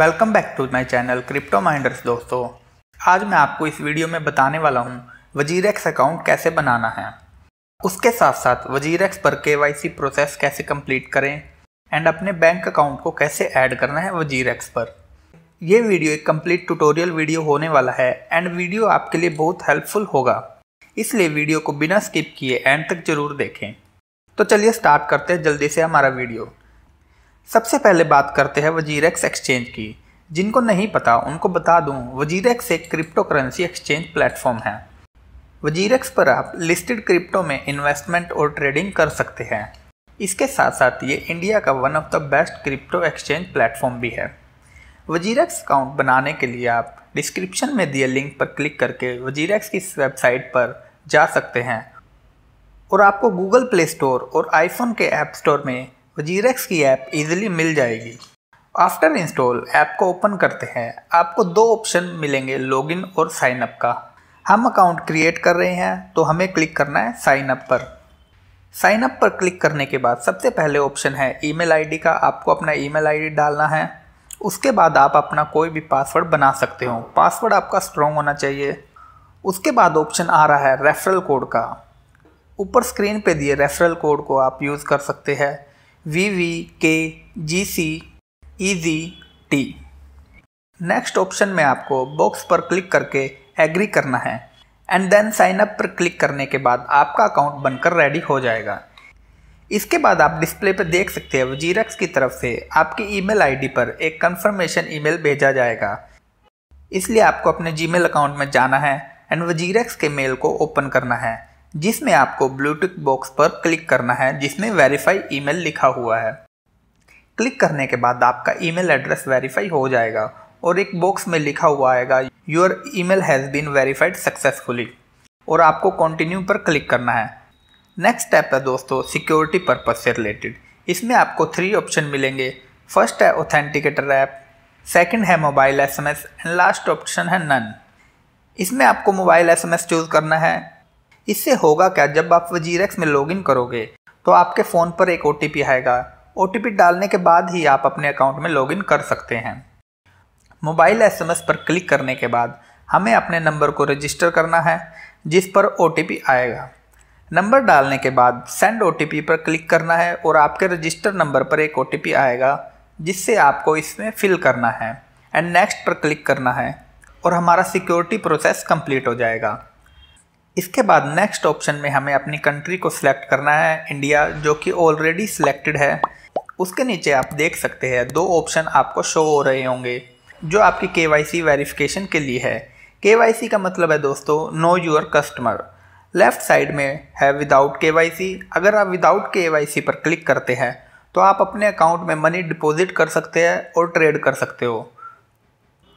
welcome back to my channel Crypto Minders दोस्तों आज मैं आपको इस वीडियो में बताने वाला हूँ एक्स अकाउंट कैसे बनाना है उसके साथ साथ एक्स पर के प्रोसेस कैसे कंप्लीट करें एंड अपने बैंक अकाउंट को कैसे ऐड करना है एक्स पर यह वीडियो एक कम्प्लीट टूटोरियल वीडियो होने वाला है एंड वीडियो आपके लिए बहुत हेल्पफुल होगा इसलिए वीडियो को बिना स्किप किए एंड तक जरूर देखें तो चलिए स्टार्ट करते हैं जल्दी से हमारा वीडियो सबसे पहले बात करते हैं वजीरेक्स एक्सचेंज की जिनको नहीं पता उनको बता दूं एक्स एक क्रिप्टो करेंसी एक्सचेंज प्लेटफॉर्म है एक्स पर आप लिस्टेड क्रिप्टो में इन्वेस्टमेंट और ट्रेडिंग कर सकते हैं इसके साथ साथ ये इंडिया का one of the best crypto exchange platform भी है वजीरेक्स अकाउंट बनाने के लिए आप डिस्क्रिप्शन में दिए लिंक पर क्लिक करके एक्स की वेबसाइट पर जा सकते हैं और आपको गूगल प्ले स्टोर और आईफोन के ऐप स्टोर में और एक्स की ऐप इजीली मिल जाएगी आफ्टर इंस्टॉल ऐप को ओपन करते हैं आपको दो ऑप्शन मिलेंगे लॉगिन और साइन अप का हम अकाउंट क्रिएट कर रहे हैं तो हमें क्लिक करना है साइन अप पर साइन अप पर क्लिक करने के बाद सबसे पहले ऑप्शन है ईमेल आईडी का आपको अपना ईमेल आईडी डालना है उसके बाद आप अपना कोई भी पासवर्ड बना सकते हो पासवर्ड आपका स्ट्रॉन्ग होना चाहिए उसके बाद ऑप्शन आ रहा है रेफरल कोड का ऊपर स्क्रीन पे दिए रेफरल कोड को आप यूज़ कर सकते हैं V V K G C E G T next option में आपको बॉक्स पर क्लिक करके एग्री करना है एंड देन साइन अप पर क्लिक करने के बाद आपका अकाउंट बनकर रेडी हो जाएगा इसके बाद आप डिस्प्ले पर देख सकते हैं जीरक्स की तरफ से आपकी ईमेल आईडी पर एक कंफर्मेशन ईमेल भेजा जाएगा इसलिए आपको अपने जीमेल अकाउंट में जाना है एंड वजीरेक्स के मेल को ओपन करना है जिसमें आपको ब्लूटूथ बॉक्स पर क्लिक करना है जिसमें वेरीफाई ईमेल लिखा हुआ है क्लिक करने के बाद आपका ईमेल एड्रेस वेरीफाई हो जाएगा और एक बॉक्स में लिखा हुआ आएगा your email has been verified successfully और आपको कंटिन्यू पर क्लिक करना है नेक्स्ट स्टेप है दोस्तों सिक्योरिटी पर्पज़ से रिलेटेड इसमें आपको थ्री ऑप्शन मिलेंगे फर्स्ट है ऑथेंटिकेटर ऐप सेकंड है mobile SMS and last option है नन इसमें आपको मोबाइल एसएमएस चूज़ करना है इससे होगा क्या जब आप वजीरेक्स में लॉगिन करोगे तो आपके फ़ोन पर एक ओ आएगा ओ डालने के बाद ही आप अपने अकाउंट में लॉगिन कर सकते हैं मोबाइल एसएमएस पर क्लिक करने के बाद हमें अपने नंबर को रजिस्टर करना है जिस पर ओ आएगा नंबर डालने के बाद सेंड ओ पर क्लिक करना है और आपके रजिस्टर नंबर पर एक ओ आएगा जिससे आपको इसमें फिल करना है एंड नेक्स्ट पर क्लिक करना है और हमारा सिक्योरिटी प्रोसेस कंप्लीट हो जाएगा इसके बाद नेक्स्ट ऑप्शन में हमें अपनी कंट्री को सिलेक्ट करना है इंडिया जो कि ऑलरेडी सिलेक्टेड है उसके नीचे आप देख सकते हैं दो ऑप्शन आपको शो हो रहे होंगे जो आपकी के वाई के लिए है के वाई का मतलब है दोस्तों know your customer left side में है विदाउट के अगर आप विदाउट के पर क्लिक करते हैं तो आप अपने अकाउंट में मनी डिपॉजिट कर सकते हैं और ट्रेड कर सकते हो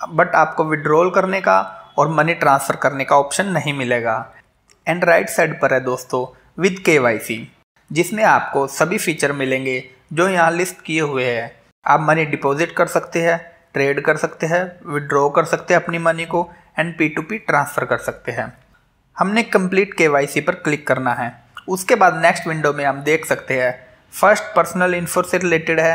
बट आपको विड्रॉल करने का और मनी ट्रांसफ़र करने का ऑप्शन नहीं मिलेगा एंड राइट साइड पर है दोस्तों विद के जिसमें आपको सभी फीचर मिलेंगे जो यहाँ लिस्ट किए हुए हैं आप मनी डिपॉजिट कर सकते हैं ट्रेड कर सकते हैं विड्रॉ कर सकते हैं अपनी मनी को and P to P transfer कर सकते हैं हमने कंप्लीट के पर क्लिक करना है उसके बाद नेक्स्ट विंडो में हम देख सकते हैं फर्स्ट पर्सनल इन्फो से रिलेटेड है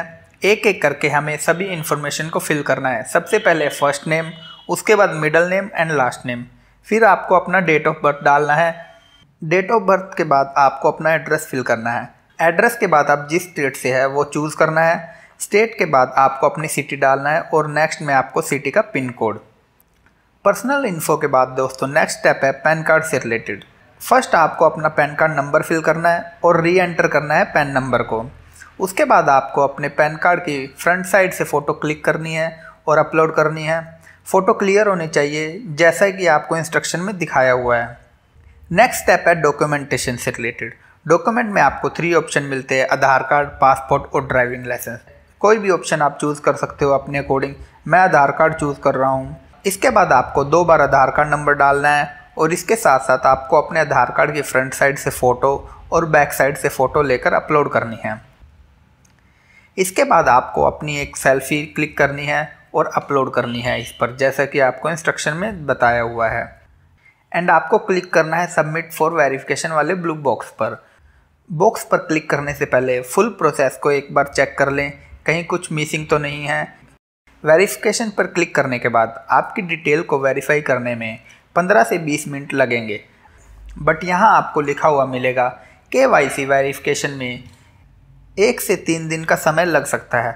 एक एक करके हमें सभी इन्फॉर्मेशन को फिल करना है सबसे पहले फर्स्ट नेम उसके बाद middle name and last name फिर आपको अपना डेट ऑफ बर्थ डालना है डेट ऑफ बर्थ के बाद आपको अपना एड्रेस फिल करना है एड्रेस के बाद आप जिस स्टेट से है वो चूज़ करना है स्टेट के बाद आपको अपनी सिटी डालना है और नेक्स्ट में आपको सिटी का पिन कोड पर्सनल इन्फो के बाद दोस्तों नेक्स्ट स्टेप है पैन कार्ड से रिलेटेड फर्स्ट आपको अपना पैन कार्ड नंबर फिल करना है और री एंटर करना है पैन नंबर को उसके बाद आपको अपने पैन कार्ड की फ्रंट साइड से फ़ोटो क्लिक करनी है और अपलोड करनी है फ़ोटो क्लियर होने चाहिए जैसा कि आपको इंस्ट्रक्शन में दिखाया हुआ है नेक्स्ट स्टेप है डॉक्यूमेंटेशन से रिलेटेड डॉक्यूमेंट में आपको थ्री ऑप्शन मिलते हैं आधार कार्ड पासपोर्ट और ड्राइविंग लाइसेंस कोई भी ऑप्शन आप चूज़ कर सकते हो अपने अकॉर्डिंग मैं आधार कार्ड चूज़ कर रहा हूँ इसके बाद आपको दो बार आधार कार्ड नंबर डालना है और इसके साथ साथ आपको अपने आधार कार्ड की फ्रंट साइड से फ़ोटो और बैक साइड से फ़ोटो लेकर अपलोड करनी है इसके बाद आपको अपनी एक सेल्फ़ी क्लिक करनी है और अपलोड करनी है इस पर जैसा कि आपको इंस्ट्रक्शन में बताया हुआ है एंड आपको क्लिक करना है सबमिट फॉर वेरिफिकेशन वाले ब्लू बॉक्स पर बॉक्स पर क्लिक करने से पहले फुल प्रोसेस को एक बार चेक कर लें कहीं कुछ मिसिंग तो नहीं है वेरिफिकेशन पर क्लिक करने के बाद आपकी डिटेल को वेरीफाई करने में 15 से 20 मिनट लगेंगे बट यहाँ आपको लिखा हुआ मिलेगा के वाई सी वेरिफिकेशन में एक से तीन दिन का समय लग सकता है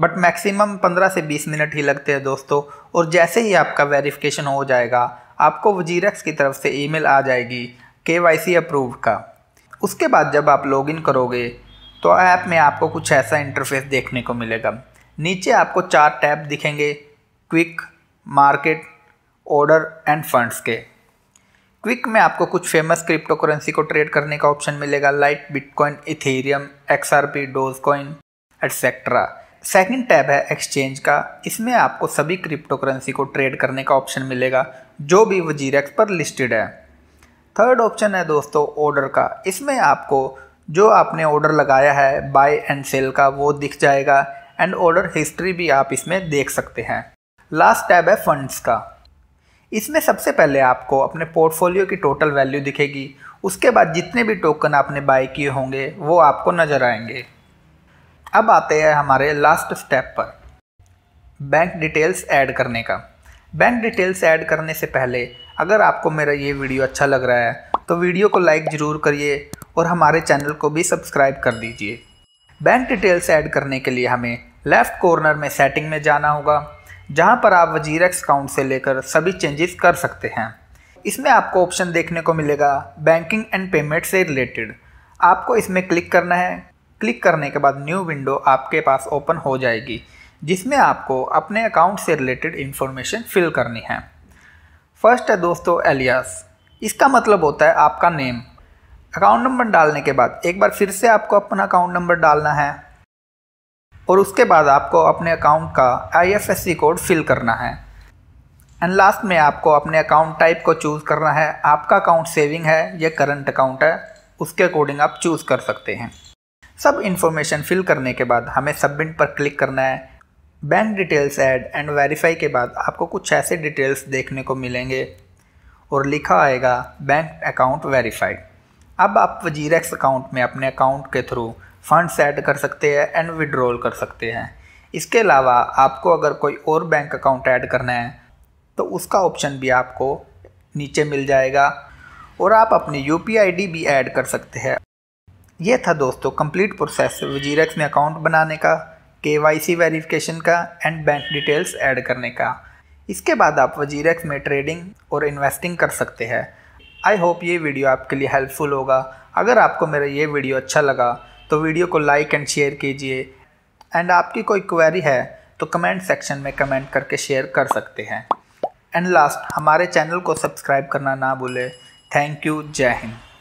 बट मैक्सिमम 15 से 20 मिनट ही लगते हैं दोस्तों और जैसे ही आपका वेरिफिकेशन हो जाएगा आपको वजीरक्स की तरफ से ईमेल आ जाएगी के वाई सी अप्रूव का उसके बाद जब आप लॉगिन करोगे तो ऐप में आपको कुछ ऐसा इंटरफेस देखने को मिलेगा नीचे आपको चार टैब दिखेंगे quick market order and funds के क्विक में आपको कुछ फेमस क्रिप्टो करेंसी को ट्रेड करने का ऑप्शन मिलेगा light Bitcoin Ethereum XRP Doge coin etcetera second tab है एक्सचेंज का इसमें आपको सभी क्रिप्टो करेंसी को ट्रेड करने का ऑप्शन मिलेगा जो भी जीरेक्स पर लिस्टेड है थर्ड ऑप्शन है दोस्तों ऑर्डर का इसमें आपको जो आपने ऑर्डर लगाया है बाय एंड सेल का वो दिख जाएगा एंड ऑर्डर हिस्ट्री भी आप इसमें देख सकते हैं लास्ट टैब है फंड्स का इसमें सबसे पहले आपको अपने पोर्टफोलियो की टोटल वैल्यू दिखेगी उसके बाद जितने भी टोकन आपने बाय किए होंगे वो आपको नज़र आएंगे अब आते हैं हमारे लास्ट स्टेप पर बैंक डिटेल्स ऐड करने का बैंक डिटेल्स ऐड करने से पहले अगर आपको मेरा ये वीडियो अच्छा लग रहा है तो वीडियो को लाइक ज़रूर करिए और हमारे चैनल को भी सब्सक्राइब कर दीजिए बैंक डिटेल्स ऐड करने के लिए हमें लेफ़्ट कॉर्नर में सेटिंग में जाना होगा जहाँ पर आप वजीरेक्स अकाउंट से लेकर सभी चेंजेस कर सकते हैं इसमें आपको ऑप्शन देखने को मिलेगा बैंकिंग एंड पेमेंट से रिलेटेड आपको इसमें क्लिक करना है क्लिक करने के बाद न्यू विंडो आपके पास ओपन हो जाएगी जिसमें आपको अपने अकाउंट से रिलेटेड इन्फॉर्मेशन फिल करनी है फर्स्ट है दोस्तों एलियास इसका मतलब होता है आपका नेम अकाउंट नंबर डालने के बाद एक बार फिर से आपको अपना अकाउंट नंबर डालना है और उसके बाद आपको अपने अकाउंट का आईएफएससी कोड फिल करना है एंड लास्ट में आपको अपने अकाउंट टाइप को चूज़ करना है आपका अकाउंट सेविंग है या करंट अकाउंट है उसके अकॉर्डिंग आप चूज़ कर सकते हैं सब इन्फॉर्मेशन फिल करने के बाद हमें सबमिट पर क्लिक करना है bank details add and verify के बाद आपको कुछ ऐसे डिटेल्स देखने को मिलेंगे और लिखा आएगा बैंक अकाउंट वेरीफाइड अब आप वजीरेक्स अकाउंट में अपने अकाउंट के थ्रू फंड्स ऐड कर सकते हैं एंड विड्रॉल कर सकते हैं इसके अलावा आपको अगर कोई और बैंक अकाउंट ऐड करना है तो उसका ऑप्शन भी आपको नीचे मिल जाएगा और आप अपनी यू पी भी ऐड कर सकते हैं ये था दोस्तों कंप्लीट प्रोसेस वजीरेक्स में अकाउंट बनाने का के वाई सी वेरीफिकेशन का एंड बैंक डिटेल्स ऐड करने का इसके बाद आप वजीरेक्स में ट्रेडिंग और इन्वेस्टिंग कर सकते हैं आई होप ये वीडियो आपके लिए हेल्पफुल होगा अगर आपको मेरा ये वीडियो अच्छा लगा तो वीडियो को लाइक एंड शेयर कीजिए एंड आपकी कोई क्वेरी है तो कमेंट सेक्शन में कमेंट करके शेयर कर सकते हैं एंड लास्ट हमारे चैनल को सब्सक्राइब करना ना भूलें थैंक यू जय हिंद